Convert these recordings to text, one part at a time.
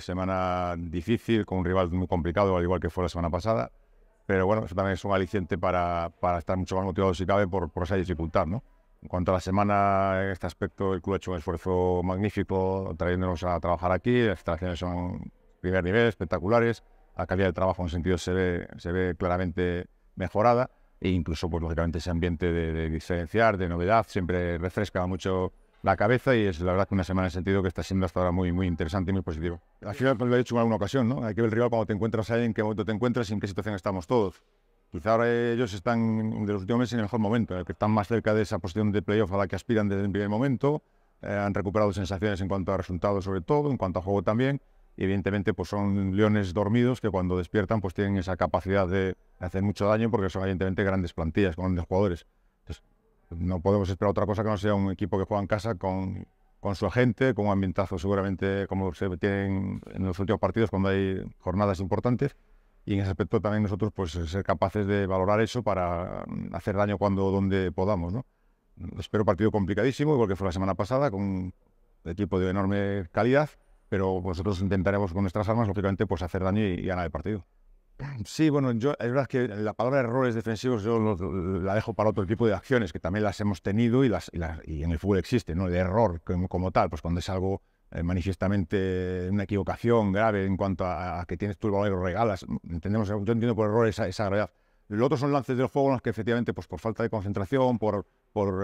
semana difícil, con un rival muy complicado, al igual que fue la semana pasada. Pero bueno, eso también es un aliciente para, para estar mucho más motivados si cabe por, por esa dificultad, ¿no? En cuanto a la semana, en este aspecto, el club ha hecho un esfuerzo magnífico trayéndonos a trabajar aquí. Las instalaciones son primer nivel, espectaculares. La calidad del trabajo en sentido se ve, se ve claramente mejorada. E incluso, pues lógicamente, ese ambiente de, de diferenciar, de novedad, siempre refresca mucho la cabeza y es la verdad que una semana he sentido que está siendo hasta ahora muy, muy interesante y muy positivo. Al final, pues, lo he dicho en alguna ocasión, ¿no? Hay que ver el rival cuando te encuentras ahí, en qué momento te encuentras y en qué situación estamos todos. Quizá ahora ellos están de los últimos meses en el mejor momento, que están más cerca de esa posición de playoff a la que aspiran desde el primer momento, eh, han recuperado sensaciones en cuanto a resultados sobre todo, en cuanto a juego también, y evidentemente pues son leones dormidos que cuando despiertan pues tienen esa capacidad de hacer mucho daño porque son evidentemente grandes plantillas, grandes jugadores. No podemos esperar otra cosa que no sea un equipo que juega en casa con, su agente, con un ambientazo seguramente como se tienen en los últimos partidos cuando hay jornadas importantes. Y en ese aspecto también nosotros pues ser capaces de valorar eso para hacer daño cuando donde podamos. ¿no? Espero partido complicadísimo, igual que fue la semana pasada, con un equipo de enorme calidad, pero nosotros intentaremos con nuestras armas, lógicamente, pues hacer daño y ganar el partido. Sí, bueno, yo, es verdad que la palabra errores defensivos yo la dejo para otro tipo de acciones que también las hemos tenido y, en el fútbol existe, ¿no? El error como, tal, pues cuando es algo eh, manifiestamente una equivocación grave en cuanto a, que tienes tu valor y lo regalas, entendemos, yo entiendo por error esa, gravedad. Lo otro son lances del juego en los que efectivamente, pues por falta de concentración, por,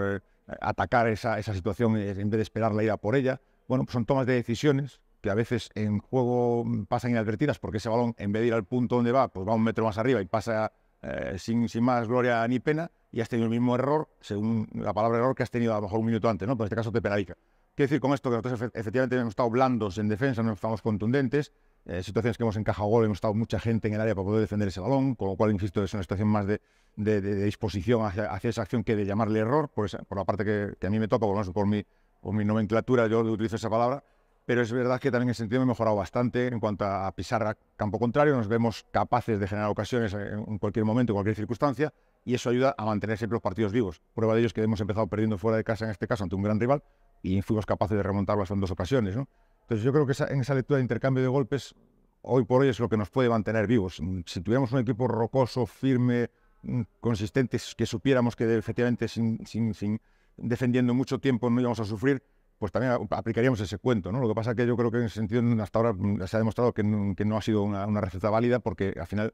eh, atacar esa, esa situación eh, en vez de esperar la ida por ella, bueno, pues son tomas de decisiones que a veces en juego mm, pasan inadvertidas porque ese balón, en vez de ir al punto donde va, pues va un metro más arriba y pasa eh, sin, sin, más gloria ni pena y has tenido el mismo error, según la palabra error, que has tenido a lo mejor un minuto antes, ¿no? Pero en este caso te penaliza. ¿Qué decir con esto que nosotros efectivamente hemos estado blandos en defensa, no estamos contundentes, eh, situaciones que hemos encajado gol, hemos estado mucha gente en el área para poder defender ese balón, con lo cual, insisto, es una situación más de, de, disposición hacia, esa acción que de llamarle error, por, por la parte que, a mí me toca, por, por, mi, por mi nomenclatura yo utilizo esa palabra, pero es verdad que también en ese sentido me mejorado bastante en cuanto a pisar a campo contrario, nos vemos capaces de generar ocasiones eh, en cualquier momento, en cualquier circunstancia, y eso ayuda a mantener siempre los partidos vivos. Prueba de ello es que hemos empezado perdiendo fuera de casa, en este caso, ante un gran rival, y fuimos capaces de remontarlas en dos ocasiones. Entonces yo creo que en esa lectura de intercambio de golpes, hoy por hoy es lo que nos puede mantener vivos. Mm, si tuviéramos un equipo rocoso, firme, mm, consistente, que supiéramos que efectivamente sin defendiendo mucho tiempo no íbamos a sufrir, pues también aplicaríamos ese cuento, ¿no? Lo que pasa es que yo creo que en ese sentido hasta ahora mm, se ha demostrado que no, ha sido una, receta válida porque al final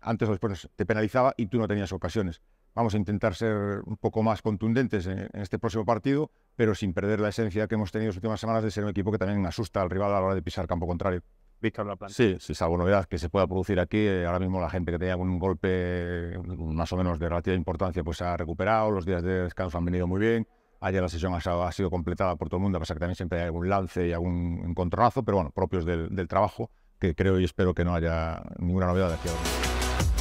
antes o después te penalizaba y tú no tenías ocasiones. Vamos a intentar ser un poco más contundentes en, este próximo partido, pero sin perder la esencia que hemos tenido las últimas semanas de ser un equipo que también asusta al rival a la hora de pisar campo contrario. Víctor la Sí, sí, salvo novedad que se pueda producir aquí. Eh, ahora mismo la gente que tenía un golpe mm, más o menos de relativa importancia pues se ha recuperado, los días de descanso han venido muy bien. Ayer la sesión ha, sido completada por todo el mundo, a pesar que también siempre hay algún lance y algún encontronazo, pero bueno, propios del, trabajo, que creo y espero que no haya ninguna novedad de aquí a